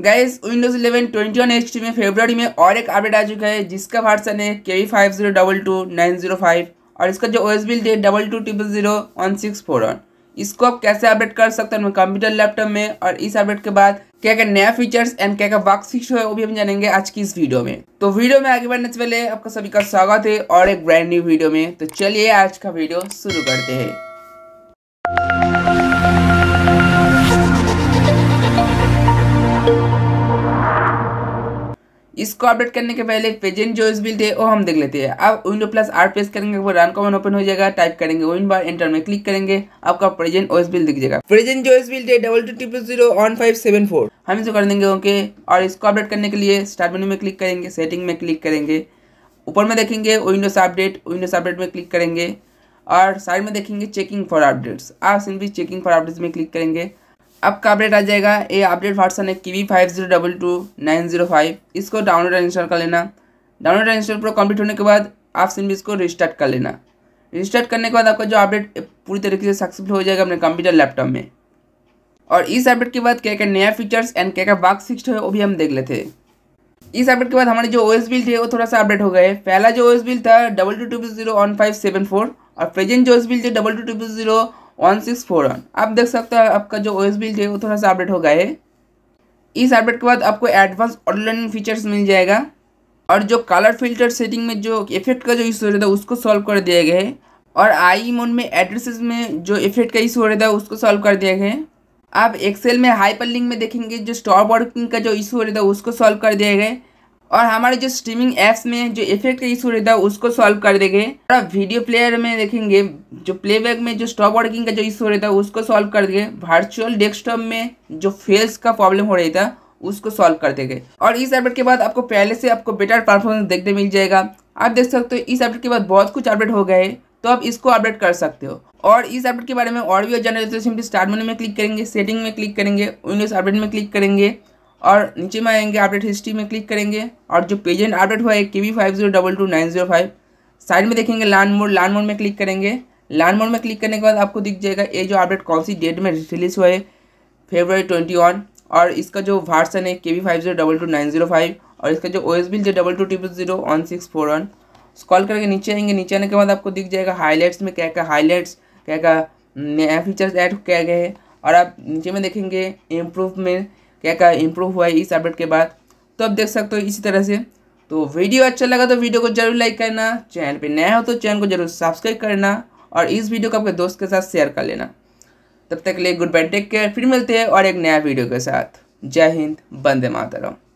gas Windows 11 one H में फेब्रवरी में और एक अपडेट आ चुका है जिसका वर्सन है K V five zero double two nine zero five और इसका जो ओ एस बिल्ड है double two triple zero one six four one इसको आप कैसे अपडेट कर सकते हैं कंप्यूटर लैपटॉप में और इस अपडेट के बाद क्या क्या नया फीचर्स एंड क्या क्या वर्क फिक्स है वो भी हम जानेंगे आज की इस वीडियो में तो वीडियो में आगे बढ़ने से पहले आपका सभी का स्वागत है और एक ब्रांड न्यू वीडियो में तो चलिए आज का वीडियो शुरू करते हैं इसको अपडेट करने के पहले प्रेजेंट जो इस बिल्ड है वो हम देख लेते हैं आप विंडो प्लस आर प्रेस करेंगे वो रन कॉमन ओपन हो जाएगा टाइप करेंगे विन बार एंटर में क्लिक करेंगे आपका प्रेजेंट ओएस बिल दिख जाएगा प्रेजेंट जो इस बिल्ड है double two triple zero one five seven four हम इसको कर देंगे ओके और इसको अपडेट करने के लिए स्टार्ट मेन्यू में क्लिक करेंगे सेटिंग में क्लिक करेंगे ऊपर में देखेंगे विंडोज अपडेट विंडोज अपडेट में क्लिक करेंगे और साइड में देखेंगे चेकिंग फॉर अपडेट्स आप सिंपली चेकिंग फॉर अपडेट्स में क्लिक करेंगे आपका अपडेट आ जाएगा ये अपडेट वर्सन है K V five zero double two nine zero five इसको डाउनलोड एंड इंस्टॉल कर लेना download and install pro complete होने के बाद आप सिम इसको रिस्टार्ट कर लेना रिस्टार्ट करने के बाद आपका जो अपडेट पूरी तरीके से सक्सेसफुल हो जाएगा अपने कंप्यूटर लैपटॉप में और इस अपडेट के बाद क्या क्या नया फीचर्स एंड क्या क्या बाग फिक्स है वो भी हम देख लेते हैं इस अपडेट के बाद हमारे जो ओएस बिल थे वो थोड़ा सा अपडेट हो गए पहला जो ओएस बिल था double two two zero one five seven four और प्रेजेंट जो ओएस बिल थे double two two zero one six four one आप देख सकते हो आपका जो ओ एस बिल है वो थोड़ा सा अपडेट हो गया है इस अपडेट के बाद आपको एडवांस ऑनलाइन फीचर्स मिल जाएगा और जो कलर फिल्टर सेटिंग में जो इफेक्ट का जो इशू हो रहा था उसको सॉल्व कर दिया गया है और आई मोड में एड्रेसेस में जो इफेक्ट का इशू हो रहा था उसको सॉल्व कर दिया गया है आप एक्सेल में हाइपर लिंक में देखेंगे जो स्टॉप वर्किंग का जो इशू हो रहा था उसको सॉल्व कर दिया गया है और हमारे जो स्ट्रीमिंग ऐप्स में जो इफेक्ट का इशू रहता है उसको सॉल्व कर देंगे और वीडियो प्लेयर में देखेंगे जो प्लेबैक में जो स्टॉप वर्किंग का जो इशू रहता है उसको सॉल्व कर देंगे वर्चुअल डेस्कटॉप में जो फेल्स का प्रॉब्लम हो रही था उसको सॉल्व कर देंगे और इस अपडेट के बाद आपको पहले से आपको बेटर परफॉर्मेंस देखने मिल जाएगा आप देख सकते हो इस अपडेट के बाद बहुत कुछ अपडेट हो गए तो आप इसको अपडेट कर सकते हो और इस अपडेट के बारे में और भी जानने तो सिंपली स्टार्ट मेनू में क्लिक करेंगे सेटिंग में क्लिक करेंगे विंडोज अपडेट में क्लिक करेंगे और नीचे में आएंगे अपडेट हिस्ट्री में क्लिक करेंगे और जो पेजेंट अपडेट हुआ है K V five zero double two nine zero five side में देखेंगे लान मोड लान मोड में क्लिक करेंगे लान मोड में क्लिक करने के बाद आपको दिख जाएगा ये जो अपडेट कौन सी डेट में रिलीज हुआ है फेबर ट्वेंटी वन और इसका जो वर्सन है K V five zero double two nine zero five और इसका जो ओ एस बिल जो double two triple zero one six four one scroll करके नीचे आएंगे नीचे आने के बाद आपको दिख जाएगा हाईलाइट्स में क्या क्या हाईलाइट्स क्या क्या फीचर्स ऐड किया गया है और आप नीचे में देखेंगे इम्प्रूवमेंट क्या क्या इम्प्रूव हुआ है इस अपडेट के बाद तो आप देख सकते हो इसी तरह से तो वीडियो अच्छा लगा तो वीडियो को जरूर लाइक करना चैनल पर नया हो तो चैनल को जरूर सब्सक्राइब करना और इस वीडियो को आपके दोस्त के साथ शेयर कर लेना तब तक के लिए गुड बाय टेक केयर फिर मिलते हैं और एक नया वीडियो के साथ जय हिंद बंदे मातरम